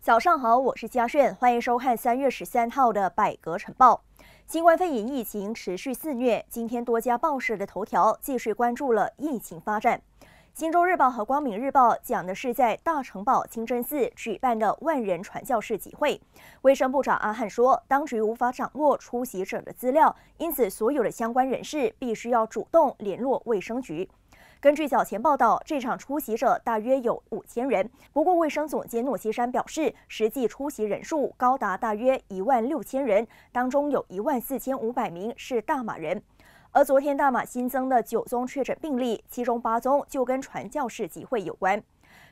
早上好，我是佳炫，欢迎收看三月十三号的百格晨报。新冠肺炎疫情持续肆虐，今天多家报社的头条继续关注了疫情发展。《新州日报》和《光明日报》讲的是在大城堡清真寺举办的万人传教士集会。卫生部长阿汉说，当局无法掌握出席者的资料，因此所有的相关人士必须要主动联络卫生局。根据早前报道，这场出席者大约有五千人。不过，卫生总监诺西山表示，实际出席人数高达大约一万六千人，当中有一万四千五百名是大马人。而昨天大马新增的九宗确诊病例，其中八宗就跟传教士集会有关。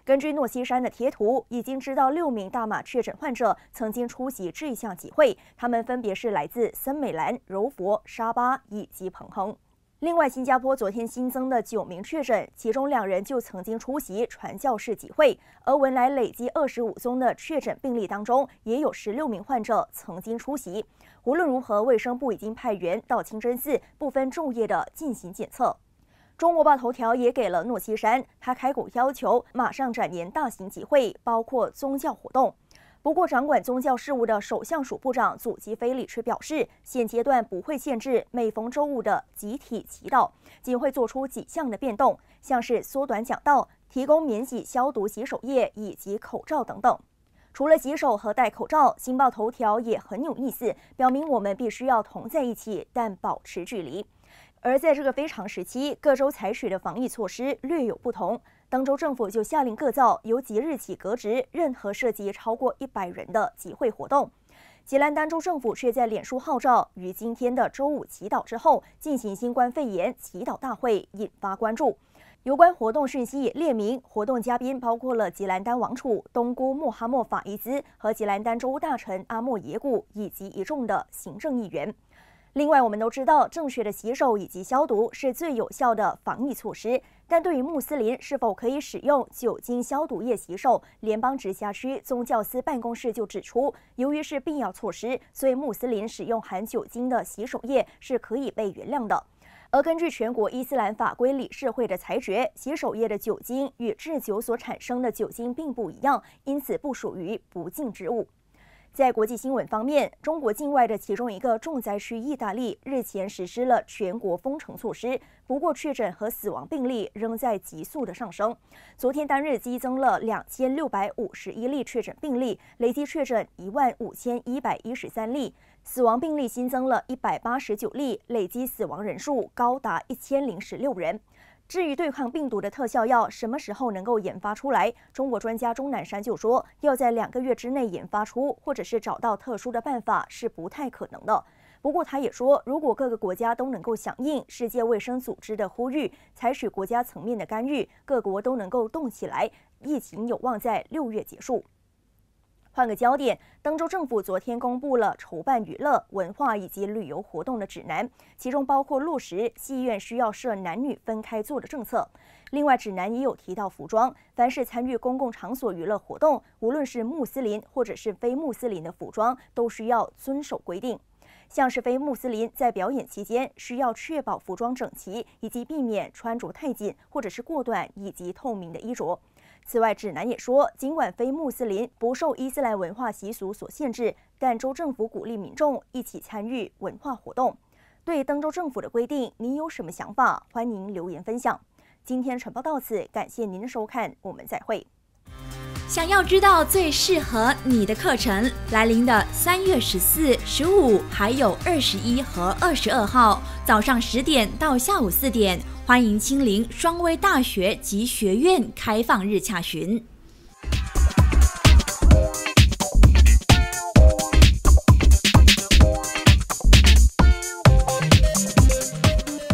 根据诺西山的贴图，已经知道六名大马确诊患者曾经出席这项集会，他们分别是来自森美兰、柔佛、沙巴以及彭亨。另外，新加坡昨天新增的九名确诊，其中两人就曾经出席传教士集会。而文莱累计二十五宗的确诊病例当中，也有十六名患者曾经出席。无论如何，卫生部已经派员到清真寺不分昼夜地进行检测。中国报头条也给了诺西山，他开口要求马上展延大型集会，包括宗教活动。不过，掌管宗教事务的首相署部长祖基菲里却表示，现阶段不会限制每逢周五的集体祈祷，仅会做出几项的变动，像是缩短讲道、提供免洗消毒洗手液以及口罩等等。除了洗手和戴口罩，新报头条也很有意思，表明我们必须要同在一起，但保持距离。而在这个非常时期，各州采取的防疫措施略有不同。当州政府就下令各造由即日起革职任何涉及超过一百人的集会活动。吉兰丹州政府却在脸书号召，于今天的周五祈祷之后进行新冠肺炎祈祷大会，引发关注。有关活动讯息列明，活动嘉宾包括了吉兰丹王储东姑穆哈默法伊兹和吉兰丹州大臣阿莫耶古以及一众的行政议员。另外，我们都知道正确的洗手以及消毒是最有效的防疫措施。但对于穆斯林是否可以使用酒精消毒液洗手，联邦直辖区宗教司办公室就指出，由于是必要措施，所以穆斯林使用含酒精的洗手液是可以被原谅的。而根据全国伊斯兰法规理事会的裁决，洗手液的酒精与制酒所产生的酒精并不一样，因此不属于不净之物。在国际新闻方面，中国境外的其中一个重灾区意大利日前实施了全国封城措施，不过确诊和死亡病例仍在急速的上升。昨天单日激增了两千六百五十一例确诊病例，累计确诊一万五千一百一十三例，死亡病例新增了一百八十九例，累计死亡人数高达一千零十六人。至于对抗病毒的特效药什么时候能够研发出来，中国专家钟南山就说，要在两个月之内研发出或者是找到特殊的办法是不太可能的。不过他也说，如果各个国家都能够响应世界卫生组织的呼吁，采取国家层面的干预，各国都能够动起来，疫情有望在六月结束。换个焦点，登州政府昨天公布了筹办娱乐、文化以及旅游活动的指南，其中包括落实戏院需要设男女分开坐的政策。另外，指南也有提到服装，凡是参与公共场所娱乐活动，无论是穆斯林或者是非穆斯林的服装，都需要遵守规定。像是非穆斯林在表演期间，需要确保服装整齐，以及避免穿着太紧或者是过短以及透明的衣着。此外，指南也说，尽管非穆斯林不受伊斯兰文化习俗所限制，但州政府鼓励民众一起参与文化活动。对登州政府的规定，您有什么想法？欢迎留言分享。今天晨报到此，感谢您的收看，我们再会。想要知道最适合你的课程，来临的三月十四、十五，还有二十一和二十二号，早上十点到下午四点，欢迎亲临双威大学及学院开放日洽询。